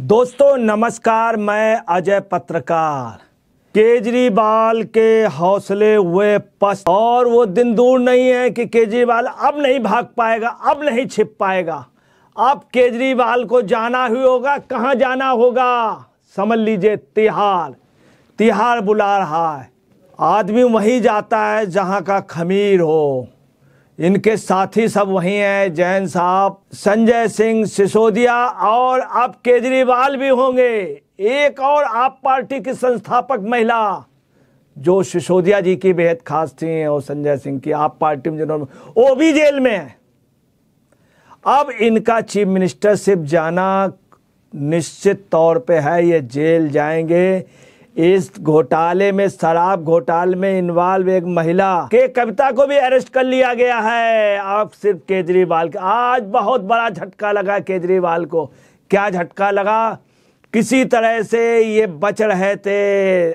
दोस्तों नमस्कार मैं अजय पत्रकार केजरीवाल के हौसले हुए पस और वो दिन दूर नहीं है कि केजरीवाल अब नहीं भाग पाएगा अब नहीं छिप पाएगा अब केजरीवाल को जाना ही होगा कहाँ जाना होगा समझ लीजिए तिहार तिहार बुला रहा है आदमी वहीं जाता है जहाँ का खमीर हो इनके साथी सब वही हैं जैन साहब संजय सिंह सिसोदिया और अब केजरीवाल भी होंगे एक और आप पार्टी की संस्थापक महिला जो सिसोदिया जी की बेहद खास थी और संजय सिंह की आप पार्टी में जिन्होंने वो भी जेल में है अब इनका चीफ मिनिस्टरशिप जाना निश्चित तौर पे है ये जेल जाएंगे इस घोटाले में शराब घोटाले में इन्वॉल्व एक महिला के कविता को भी अरेस्ट कर लिया गया है आप सिर्फ केजरीवाल के आज बहुत बड़ा झटका लगा केजरीवाल को क्या झटका लगा किसी तरह से ये बच रहे थे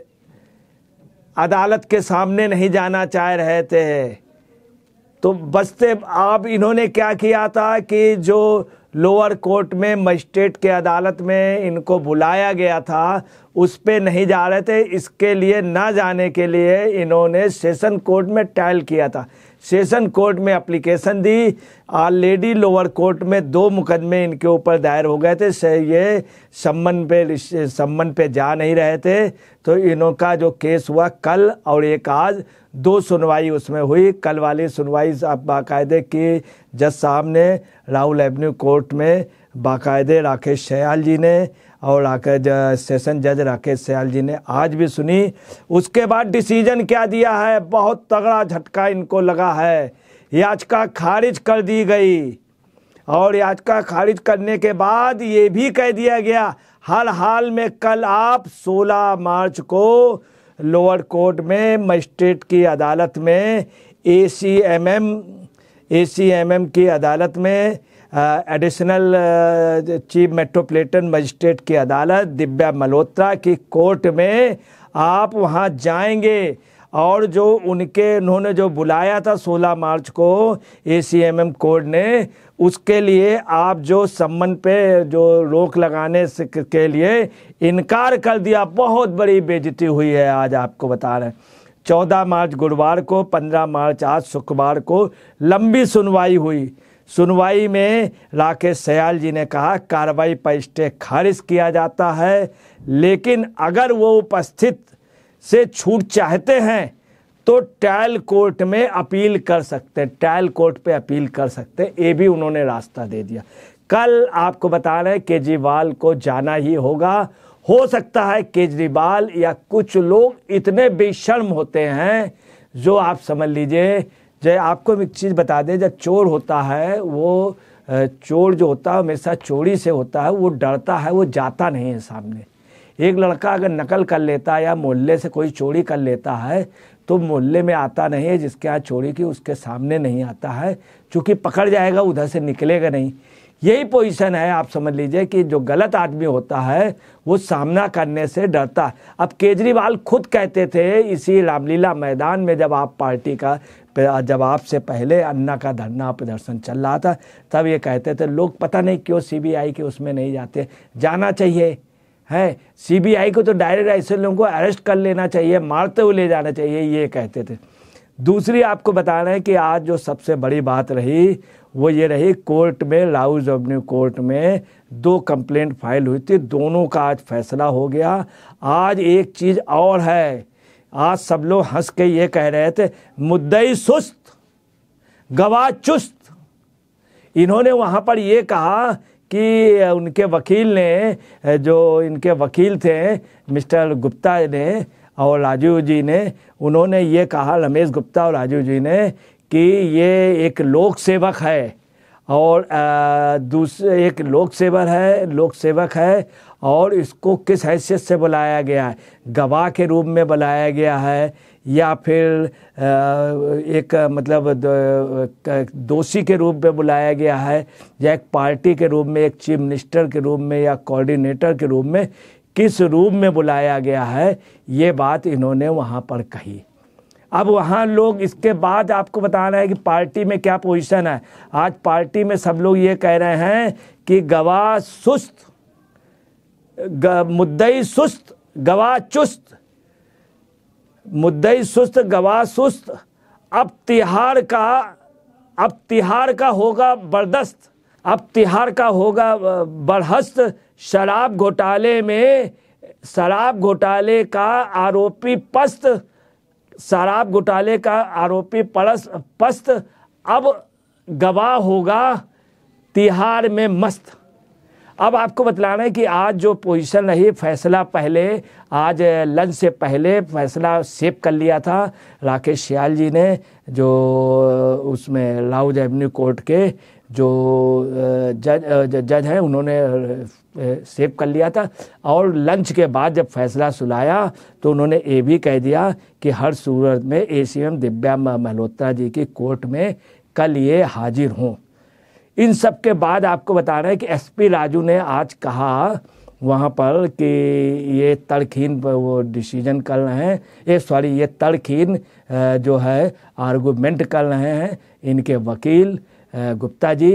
अदालत के सामने नहीं जाना चाह रहे थे तो बचते आप इन्होंने क्या किया था कि जो लोअर कोर्ट में मजिस्ट्रेट के अदालत में इनको बुलाया गया था उस पर नहीं जा रहे थे इसके लिए ना जाने के लिए इन्होंने सेशन कोर्ट में टायल किया था सेशन कोर्ट में अप्लीकेशन दी ऑलरेडी लोअर कोर्ट में दो मुकदमे इनके ऊपर दायर हो गए थे ये सम्मन पे सम्मन पे जा नहीं रहे थे तो का जो केस हुआ कल और एक आज दो सुनवाई उसमें हुई कल वाली सुनवाई आप बाकायदे की जज साहब ने राहुल एवन्यू कोर्ट में बाकायदे राकेश सयाल जी ने और आकर सेशन जज राकेश सयाल जी ने आज भी सुनी उसके बाद डिसीजन क्या दिया है बहुत तगड़ा झटका इनको लगा है याचिका खारिज कर दी गई और याचिका खारिज करने के बाद ये भी कह दिया गया हाल हाल में कल आप 16 मार्च को लोअर कोर्ट में मजिस्ट्रेट की अदालत में A C M M A C M M की अदालत में एडिशनल चीफ मेट्रोपॉलिटन मजिस्ट्रेट की अदालत दिव्या मल्होत्रा की कोर्ट में आप वहाँ जाएंगे और जो उनके उन्होंने जो बुलाया था 16 मार्च को A C M M court ने उसके लिए आप जो सम्मन पे जो रोक लगाने से के लिए इनकार कर दिया बहुत बड़ी बेजती हुई है आज आपको बता रहे हैं चौदह मार्च गुरुवार को पंद्रह मार्च आज शुक्रवार को लंबी सुनवाई हुई सुनवाई में राकेश सयाल जी ने कहा कार्रवाई पर स्टे खारिज किया जाता है लेकिन अगर वो उपस्थित से छूट चाहते हैं तो ट्रायल कोर्ट में अपील कर सकते हैं ट्रायल कोर्ट पे अपील कर सकते हैं ये भी उन्होंने रास्ता दे दिया कल आपको बता रहे हैं केजरीवाल को जाना ही होगा हो सकता है केजरीवाल या कुछ लोग इतने बेशर्म होते हैं जो आप समझ लीजिए जय आपको एक चीज़ बता दें जब चोर होता है वो चोर जो होता है हमेशा चोरी से होता है वो डरता है वो जाता नहीं है सामने एक लड़का अगर नकल कर लेता है या मोहल्ले से कोई चोरी कर लेता है तो मोहल्ले में आता नहीं है जिसके यहाँ चोरी की उसके सामने नहीं आता है चूँकि पकड़ जाएगा उधर से निकलेगा नहीं यही पोजीशन है आप समझ लीजिए कि जो गलत आदमी होता है वो सामना करने से डरता अब केजरीवाल खुद कहते थे इसी रामलीला मैदान में जब आप पार्टी का जब आपसे पहले अन्ना का धरना प्रदर्शन चल रहा था तब ये कहते थे लोग पता नहीं क्यों सीबीआई के उसमें नहीं जाते जाना चाहिए है सीबीआई को तो डायरेक्ट ऐसे लोगों को अरेस्ट कर लेना चाहिए मारते हुए ले जाना चाहिए ये कहते थे दूसरी आपको बताना है कि आज जो सबसे बड़ी बात रही वो ये रही कोर्ट में राउज जबनी कोर्ट में दो कंप्लेंट फाइल हुई थी दोनों का आज फैसला हो गया आज एक चीज़ और है आज सब लोग हंस के ये कह रहे थे मुद्दई सुस्त गवाह चुस्त इन्होंने वहाँ पर ये कहा कि उनके वकील ने जो इनके वकील थे मिस्टर गुप्ता ने और राजीव जी ने उन्होंने ये कहा रमेश गुप्ता और राजीव जी ने कि ये एक लोक सेवक है और दूसरे एक लोक सेवक है लोक सेवक है और इसको किस हैसियत से बुलाया गया है गवाह के रूप में बुलाया गया है या फिर एक मतलब दोषी के रूप में बुलाया गया है या एक पार्टी के रूप में एक चीफ मिनिस्टर के रूप में या कोऑर्डिनेटर के रूप में किस रूप में बुलाया गया है ये बात इन्होंने वहाँ पर कही अब वहाँ लोग इसके बाद आपको बताना है कि पार्टी में क्या पोजीशन है आज पार्टी में सब लोग ये कह रहे हैं कि गवाह सुस्त मुद्दई सुस्त गवाह चुस्त मुद्दई सुस्त गवाह सुस्त अब तिहार का अब तिहार का होगा बर्दस्त अब तिहार का होगा बरहस्त शराब घोटाले में शराब घोटाले का आरोपी पस्त शराब घोटाले का आरोपी पड़स पस्त अब गवाह होगा तिहार में मस्त अब आपको बतलाना है कि आज जो पोजीशन रही फैसला पहले आज लंच से पहले फैसला सेव कर लिया था राकेश श्याल जी ने जो उसमें लाउज एवेन्यू कोर्ट के जो जज जज हैं उन्होंने सेव कर लिया था और लंच के बाद जब फैसला सुलाया तो उन्होंने ये भी कह दिया कि हर सूरत में A C M Divya Malhotra ji की कोर्ट में कल ये हाजिर हों इन सब के बाद आपको बता रहे हैं कि एसपी राजू ने आज कहा वहाँ पर कि ये तड़खीन वो डिसीजन कर रहे हैं ये सॉरी ये तड़खीन जो है आर्गूमेंट कर रहे हैं इनके वकील गुप्ता जी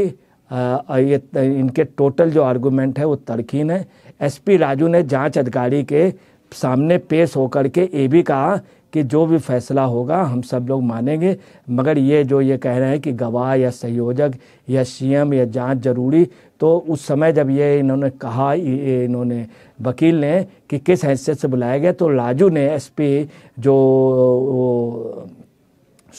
ये इनके टोटल जो आर्गूमेंट है वो तर्कीन है एसपी राजू ने जांच अधिकारी के सामने पेश होकर के ये भी कहा कि जो भी फैसला होगा हम सब लोग मानेंगे मगर ये जो ये कह रहे हैं कि गवाह या संयोजक या सीएम या जांच जरूरी तो उस समय जब ये इन्होंने कहा ये इन्होंने वकील ने कि किस हैसियत से बुलाया गया तो राजू ने एसपी जो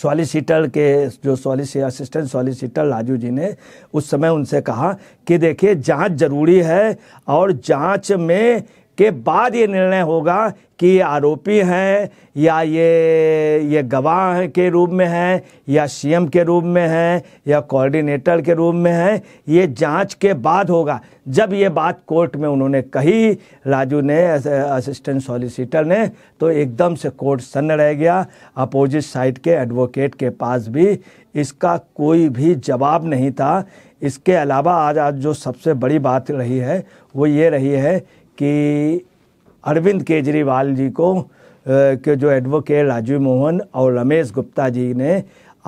सॉलिसिटर के जो सॉलिस असिस्टेंट सॉलिसिटर राजू जी ने उस समय उनसे कहा कि देखिए जांच जरूरी है और जांच में के बाद ये निर्णय होगा कि ये आरोपी हैं या ये ये गवाह के रूप में हैं या सीएम के रूप में हैं या कोऑर्डिनेटर के रूप में हैं ये जांच के बाद होगा जब ये बात कोर्ट में उन्होंने कही राजू ने असिस्टेंट सॉलिसिटर ने तो एकदम से कोर्ट सन्न रह गया अपोजिट साइड के एडवोकेट के पास भी इसका कोई भी जवाब नहीं था इसके अलावा आज आज जो सबसे बड़ी बात रही है वो ये रही है कि अरविंद केजरीवाल जी को के जो एडवोकेट राजीव मोहन और रमेश गुप्ता जी ने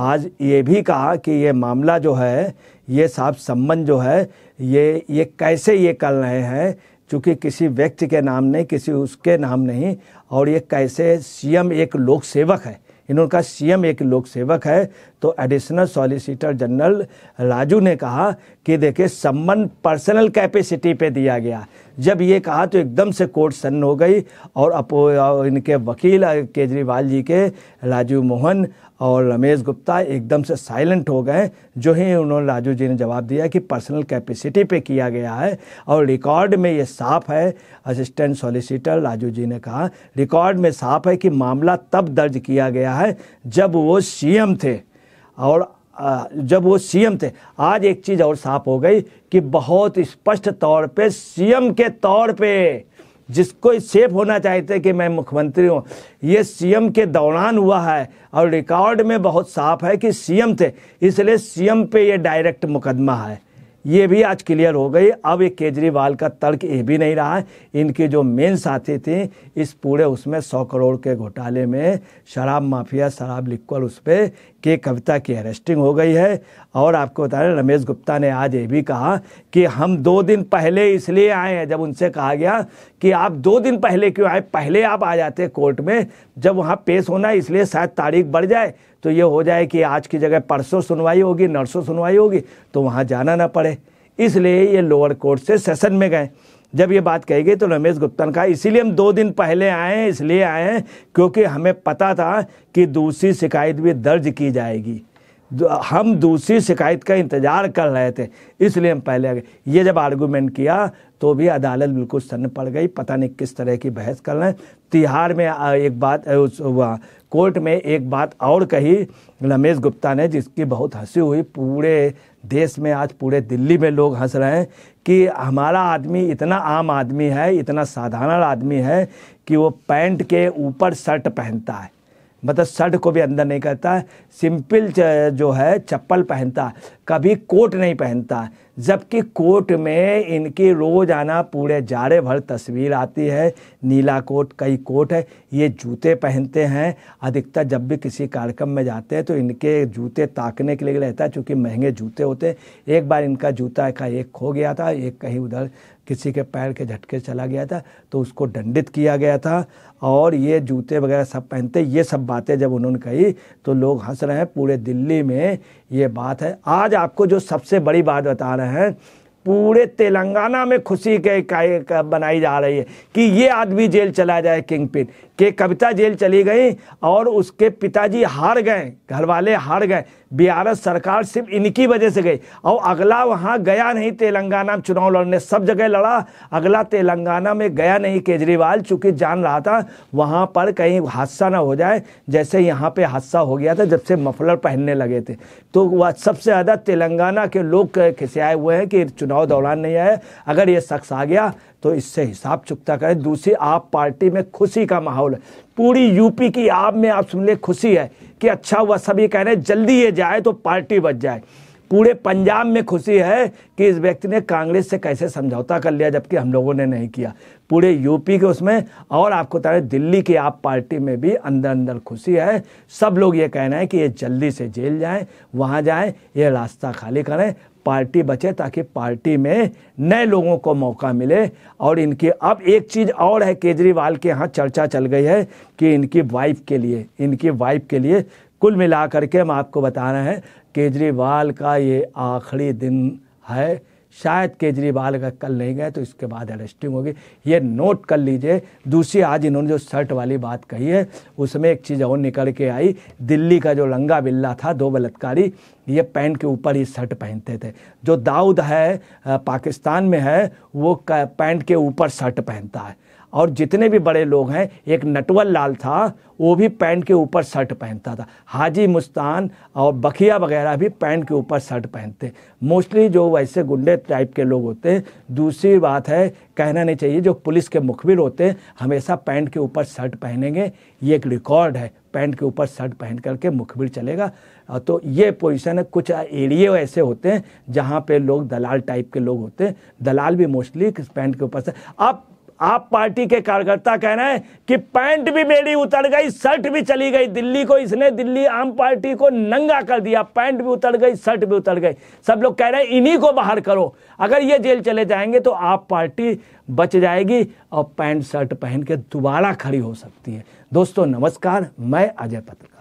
आज ये भी कहा कि ये मामला जो है ये साफ संबंध जो है ये ये कैसे ये कर रहे हैं चूँकि किसी व्यक्ति के नाम नहीं किसी उसके नाम नहीं और ये कैसे सीएम एक लोक सेवक है इन्होंने कहा सीएम एक लोक सेवक है तो एडिशनल सॉलिसिटर जनरल राजू ने कहा कि देखिए संबंध पर्सनल कैपेसिटी पे दिया गया जब ये कहा तो एकदम से कोर्ट सन्न हो गई और अपो इनके वकील केजरीवाल जी के राजीव मोहन और रमेश गुप्ता एकदम से साइलेंट हो गए जो ही उन्होंने राजू जी ने जवाब दिया कि पर्सनल कैपेसिटी पे किया गया है और रिकॉर्ड में ये साफ है असिस्टेंट सॉलिसिटर राजू जी ने कहा रिकॉर्ड में साफ है कि मामला तब दर्ज किया गया है जब वो सीएम थे और जब वो सीएम थे आज एक चीज़ और साफ हो गई कि बहुत स्पष्ट तौर पे सीएम के तौर पे जिसको सेफ होना चाहते कि मैं मुख्यमंत्री हूँ ये सीएम के दौरान हुआ है और रिकॉर्ड में बहुत साफ है कि सीएम थे इसलिए सीएम पे ये डायरेक्ट मुकदमा है ये भी आज क्लियर हो गई अब ये केजरीवाल का तर्क ये भी नहीं रहा इनके जो मेन साथी थे इस पूरे उसमें सौ करोड़ के घोटाले में शराब माफिया शराब लिखकर उस पर के कविता की अरेस्टिंग हो गई है और आपको बता रहे रमेश गुप्ता ने आज ये भी कहा कि हम दो दिन पहले इसलिए आए हैं जब उनसे कहा गया कि आप दो दिन पहले क्यों आए पहले आप आ जाते कोर्ट में जब वहाँ पेश होना इसलिए शायद तारीख बढ़ जाए तो ये हो जाए कि आज की जगह परसों सुनवाई होगी नरसों सुनवाई होगी तो वहाँ जाना ना पड़े इसलिए ये लोअर कोर्ट से सेशन में गए जब ये बात कही गई तो रमेश गुप्ता ने कहा इसीलिए हम दो दिन पहले आए इसलिए आए हैं क्योंकि हमें पता था कि दूसरी शिकायत भी दर्ज की जाएगी हम दूसरी शिकायत का इंतज़ार कर रहे थे इसलिए हम पहले आ गए ये जब आर्गूमेंट किया तो भी अदालत बिल्कुल सन्न पड़ गई पता नहीं किस तरह की बहस कर रहे हैं तिहाड़ में एक बात उस कोर्ट में एक बात और कही रमेश गुप्ता ने जिसकी बहुत हंसी हुई पूरे देश में आज पूरे दिल्ली में लोग हंस रहे हैं कि हमारा आदमी इतना आम आदमी है इतना साधारण आदमी है कि वो पैंट के ऊपर शर्ट पहनता है मतलब शर्ट को भी अंदर नहीं करता सिंपल जो है चप्पल पहनता कभी कोट नहीं पहनता जबकि कोट में इनकी रोज़ाना पूरे जाड़े भर तस्वीर आती है नीला कोट कई कोट है ये जूते पहनते हैं अधिकतर जब भी किसी कार्यक्रम में जाते हैं तो इनके जूते ताकने के लिए रहता है चूँकि महंगे जूते होते हैं एक बार इनका जूता का एक खो गया था एक कहीं उधर किसी के पैर के झटके चला गया था तो उसको दंडित किया गया था और ये जूते वगैरह सब पहनते ये सब बातें जब उन्होंने कही तो लोग हंस रहे हैं पूरे दिल्ली में ये बात है आज आज आपको जो सबसे बड़ी बात बता रहे हैं पूरे तेलंगाना में खुशी के बनाई जा रही है कि ये आदमी जेल चला जाए किंग पिन कि कविता जेल चली गई और उसके पिताजी हार गए घर वाले हार गए बिहार सरकार सिर्फ इनकी वजह से गई और अगला वहाँ गया नहीं तेलंगाना में चुनाव लड़ने सब जगह लड़ा अगला तेलंगाना में गया नहीं केजरीवाल चूँकि जान रहा था वहाँ पर कहीं हादसा ना हो जाए जैसे यहाँ पे हादसा हो गया था जब से मफलर पहनने लगे थे तो वह सबसे ज़्यादा तेलंगाना के लोग खिसियाए हुए हैं कि चुनाव दौरान नहीं आए अगर ये शख्स आ गया तो इससे हिसाब चुकता करें दूसरी आप पार्टी में खुशी का माहौल है पूरी यूपी की आप में आप सुन ले खुशी है कि अच्छा हुआ सभी कह रहे हैं जल्दी ये जाए तो पार्टी बच जाए पूरे पंजाब में खुशी है कि इस व्यक्ति ने कांग्रेस से कैसे समझौता कर लिया जबकि हम लोगों ने नहीं किया पूरे यूपी के उसमें और आपको बता रहे दिल्ली की आप पार्टी में भी अंदर अंदर खुशी है सब लोग ये कह रहे हैं कि ये जल्दी से जेल जाएं वहाँ जाएं ये रास्ता खाली करें पार्टी बचे ताकि पार्टी में नए लोगों को मौका मिले और इनकी अब एक चीज़ और है केजरीवाल के यहाँ चर्चा चल गई है कि इनकी वाइफ के लिए इनकी वाइफ के लिए कुल मिला करके हम आपको बता रहे हैं केजरीवाल का ये आखिरी दिन है शायद केजरीवाल अगर कल नहीं गए तो इसके बाद अरेस्टिंग होगी ये नोट कर लीजिए दूसरी आज इन्होंने जो शर्ट वाली बात कही है उसमें एक चीज़ और निकल के आई दिल्ली का जो लंगा बिल्ला था दो बलात्कारी ये पैंट के ऊपर ही शर्ट पहनते थे जो दाऊद है पाकिस्तान में है वो पैंट के ऊपर शर्ट पहनता है और जितने भी बड़े लोग हैं एक नटवल लाल था वो भी पैंट के ऊपर शर्ट पहनता था हाजी मुस्तान और बखिया वगैरह भी पैंट के ऊपर शर्ट पहनते मोस्टली जो वैसे गुंडे टाइप के लोग होते हैं दूसरी बात है कहना नहीं चाहिए जो पुलिस के मुखबिर होते हैं हमेशा पैंट के ऊपर शर्ट पहनेंगे ये एक रिकॉर्ड है पैंट के ऊपर शर्ट पहन करके मुखबिर चलेगा तो ये पोजीशन है कुछ एरिए ऐसे होते हैं जहाँ पे लोग दलाल टाइप के लोग होते हैं दलाल भी मोस्टली पैंट के ऊपर से अब आप पार्टी के कार्यकर्ता कह रहे हैं कि पैंट भी मेरी उतर गई शर्ट भी चली गई दिल्ली को इसने दिल्ली आम पार्टी को नंगा कर दिया पैंट भी उतर गई शर्ट भी उतर गई सब लोग कह रहे हैं इन्हीं को बाहर करो अगर ये जेल चले जाएंगे तो आप पार्टी बच जाएगी और पैंट शर्ट पहन के दोबारा खड़ी हो सकती है दोस्तों नमस्कार मैं अजय पत्रकार